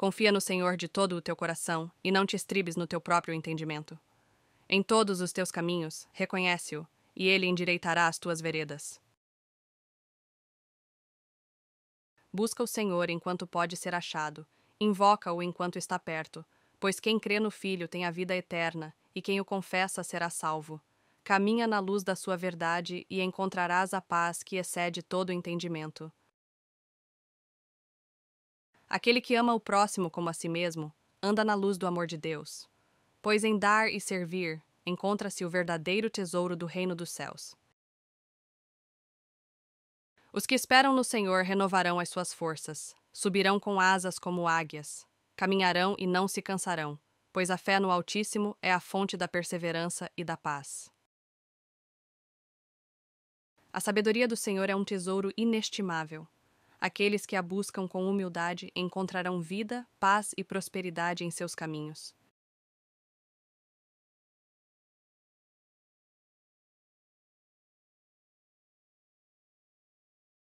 Confia no Senhor de todo o teu coração e não te estribes no teu próprio entendimento. Em todos os teus caminhos, reconhece-o, e ele endireitará as tuas veredas. Busca o Senhor enquanto pode ser achado, invoca-o enquanto está perto, pois quem crê no Filho tem a vida eterna, e quem o confessa será salvo. Caminha na luz da sua verdade e encontrarás a paz que excede todo entendimento. Aquele que ama o próximo como a si mesmo anda na luz do amor de Deus. Pois em dar e servir encontra-se o verdadeiro tesouro do reino dos céus. Os que esperam no Senhor renovarão as suas forças, subirão com asas como águias, caminharão e não se cansarão, pois a fé no Altíssimo é a fonte da perseverança e da paz. A sabedoria do Senhor é um tesouro inestimável. Aqueles que a buscam com humildade encontrarão vida, paz e prosperidade em seus caminhos.